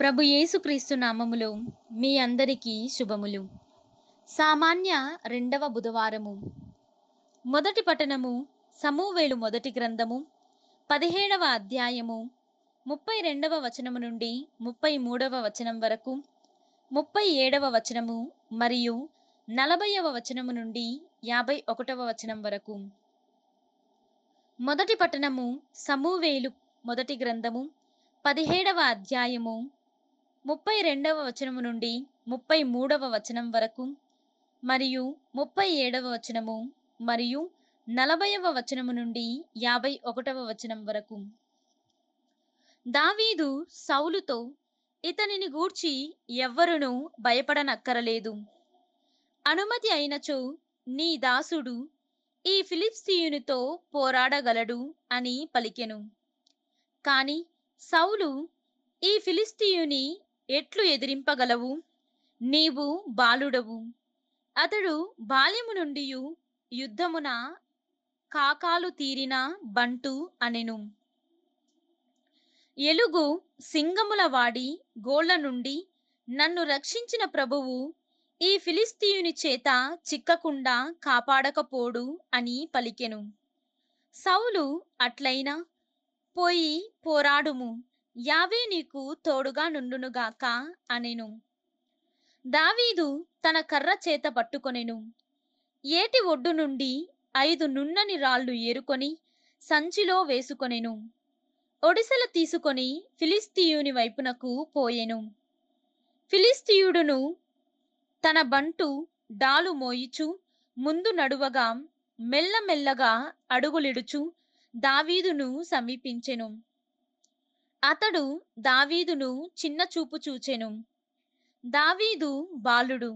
ప్రభు యేసుక్రీస్తు నామములు మీ అందరికీ శుభములు సామాన్య రెండవ బుధవారము మొదటి పట్టణము సమూవేలు మొదటి గ్రంథము పదిహేడవ అధ్యాయము ముప్పై రెండవ వచనము నుండి ముప్పై మూడవ వచనం వరకు ముప్పై ఏడవ వచనము మరియు నలభైవ వచనము నుండి యాభై ఒకటవ వచనం వరకు మొదటి పట్టణము సమూవేలు మొదటి గ్రంథము పదిహేడవ అధ్యాయము ముప్పై రెండవ వచనము నుండి ముప్పై మూడవ వచనం వరకు మరియు ముప్పై ఏడవ వచనము మరియు నలభైవ వచనము నుండి యాభై ఒకటవ వచనం వరకు దావీదు సౌలుతో ఇతనిని గూర్చి ఎవ్వరునూ భయపడనక్కరలేదు అనుమతి అయినచో నీ దాసుడు ఈ ఫిలిప్స్తీయునితో పోరాడగలడు అని పలికెను కాని సౌలు ఈ ఫిలిస్తీయుని ఎట్లు ఎదిరింపగలవు నీవు బాలుడవు అతడు బాల్యము నుండి యుద్ధమున కాకాలు తీరిన బంటు అనెను ఎలుగు సింగముల వాడి గోళ్ల నుండి నన్ను రక్షించిన ప్రభువు ఈ ఫిలిస్తీయుని చేత చిక్కకుండా కాపాడకపోడు అని పలికెను సౌలు అట్లైనా పోయి పోరాడుము యావే నీకు తోడుగా నుండునుగాక అనెను దావీదు తన కర్ర చేత పట్టుకొనెను ఏటి ఒడ్డు నుండి ఐదు నున్నని రాళ్ళు ఏరుకొని సంచిలో వేసుకొనెను ఒడిసెల తీసుకొని ఫిలిస్తీయుని వైపునకు పోయెను ఫిలిస్తీయుడును తన బంటు డాలు మోయిచు ముందు నడువగా మెల్లమెల్లగా అడుగులిడుచు దావీదును సమీపించెను అతడు దావీదును చిన్న చూపు చూచెను దావీదు బాలుడు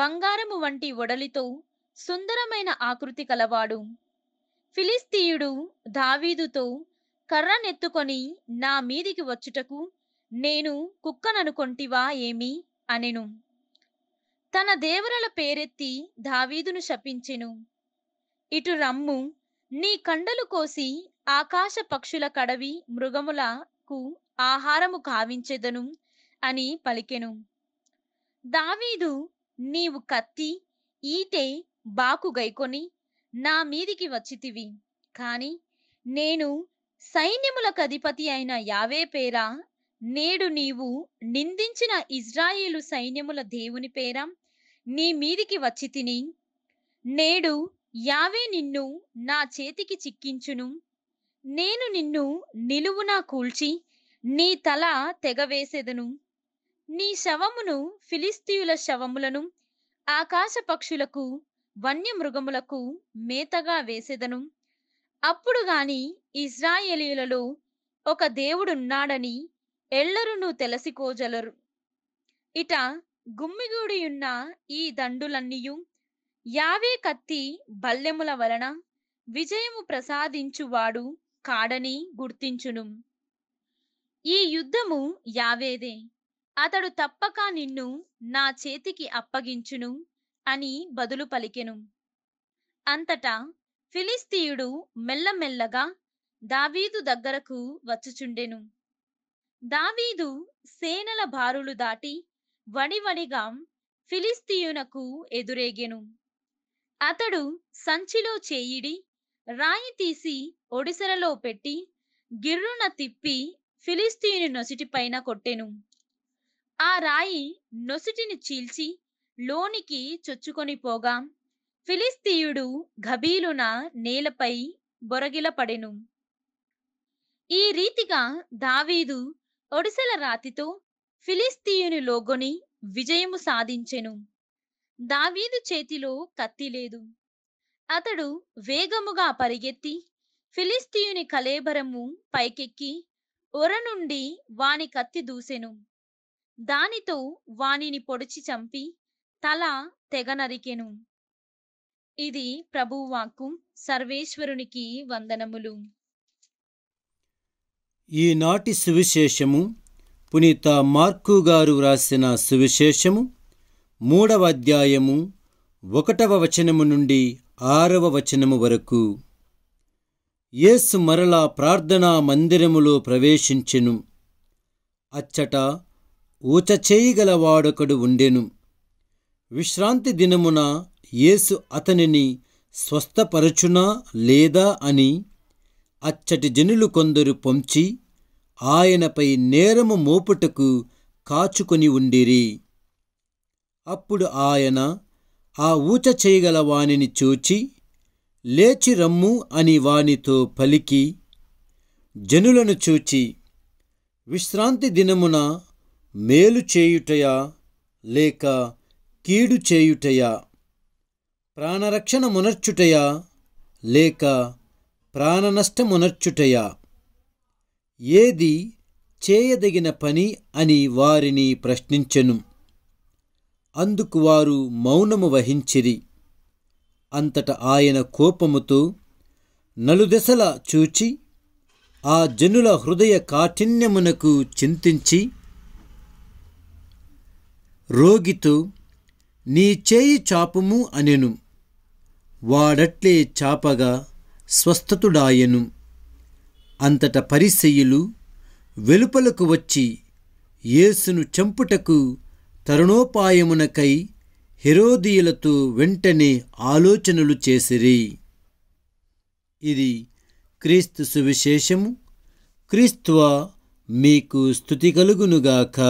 బంగారము వంటి ఒడలితో సుందరమైన ఆకృతి కలవాడు ఫిలిస్తీయుడు దావీదుతో కర్రనెత్తుకొని నా మీదికి వచ్చుటకు నేను కుక్కననుకొంటివా ఏమి అనెను తన దేవరల పేరెత్తి దావీదును శపించెను ఇటు రమ్ము నీ కండలు కోసి ఆకాశ పక్షుల కడవి మృగముల కు ఆహారము కావించెదను అని పలికెను దావీదు నీవు కత్తి ఈటే బాకు గైకొని నా మీదికి వచ్చితివి కాని నేను సైన్యములకు అధిపతి అయిన యావే పేరా నేడు నీవు నిందించిన ఇజ్రాయేలు సైన్యముల దేవుని పేర నీ మీదికి వచ్చి నేడు యావే నిన్ను నా చేతికి చిక్కించును నేను నిన్ను నిలువునా కూల్చి నీ తల తెగవేసేదను నీ శవమును ఫిలిస్తీయుల శవములను ఆకాశ పక్షులకు వన్యమృగములకు మేతగా వేసేదను అప్పుడు గాని ఇజ్రాయేలీలలో ఒక దేవుడున్నాడని ఎల్లరును తెలసికోజలరు ఇట గుమ్మిగూడియున్న ఈ దండులన్నీయు యావే కత్తి బల్లెముల వలన విజయము ప్రసాదించువాడు కాడని గుర్తించును ఈ యుద్ధము యావేదే అతడు తప్పక నిన్ను నా చేతికి అప్పగించును అని బదులు పలికెను అంతటా ఫిలిస్తీయుడు మెల్లమెల్లగా దావీదు దగ్గరకు వచ్చుచుండెను దావీదు సేనల బారులు దాటి వడివడిగా ఫిలిస్తీయునకు ఎదురేగెను అతడు సంచిలో చేయిడి రాయి తీసి ఒడిసెలలో పెట్టి గిర్రున తిప్పి ఫిలిస్తీని నొసిటి పైన కొట్టెను ఆ రాయి నొసిటిని చీల్చి లోనికి చొచ్చుకొని పోగా ఫిలిస్తీయుడు గబీలున నేలపై బొరగిల పడెను ఈ రీతిగా దావీదు ఒడిసెల రాతితో ఫిలిస్తీయుని లోగొని విజయము సాధించెను దావీదు చేతిలో కత్తి లేదు అతడు వేగముగా పరిగెత్తి ఫిలిస్తీయుని కలేబరము పైకెక్కి ఒర నుండి వాని కత్తి దూసెను దానితో వానిని పొడిచి చంపి తల తెగ నరికెను ఇది ప్రభువాక్కు సర్వేశ్వరునికి వందనములు ఈనాటి సువిశేషము పునీత మార్కు గారు వ్రాసిన సువిశేషము మూడవ అధ్యాయము ఒకటవ వచనము నుండి ఆరవ వచనము వరకు యేసు మరలా ప్రార్థనా మందిరములో ప్రవేశించెను అచ్చట ఊచ చేయగలవాడొకడు ఉండెను విశ్రాంతి దినమున యేసు అతనిని స్వస్థపరచునా లేదా అని అచ్చటి జనులు కొందరు పొంచి ఆయనపై నేరము మోపుటకు కాచుకొని ఉండిరి అప్పుడు ఆయన ఆ ఊచ చేయగల వానిని చూచి లేచి రమ్ము అని వానితో పలికి జనులను చూచి విశ్రాంతి దినమున మేలు చేయుటయా లేక కీడు చేయుటయా ప్రాణరక్షణ మునర్చుటయా లేక ప్రాణనష్టమునర్చుటయా ఏది చేయదగిన పని అని వారిని ప్రశ్నించెను అందుకు వారు మౌనము వహించిరి అంతట ఆయన కోపముతో నలుదెసల చూచి ఆ జనుల హృదయ కాఠిన్యమునకు చింతించి రోగితో నీ చేయి చాపుము అనెను వాడట్లే చాపగా స్వస్థతుడాయెను అంతట పరిశయులు వెలుపలకు వచ్చి యేసును చంపుటకు తరుణోపాయమునకై హెరోదీయులతో వెంటనే ఆలోచనలు చేసిరి ఇది క్రీస్తు సువిశేషము క్రీస్తువ మీకు స్థుతి కలుగునుగాక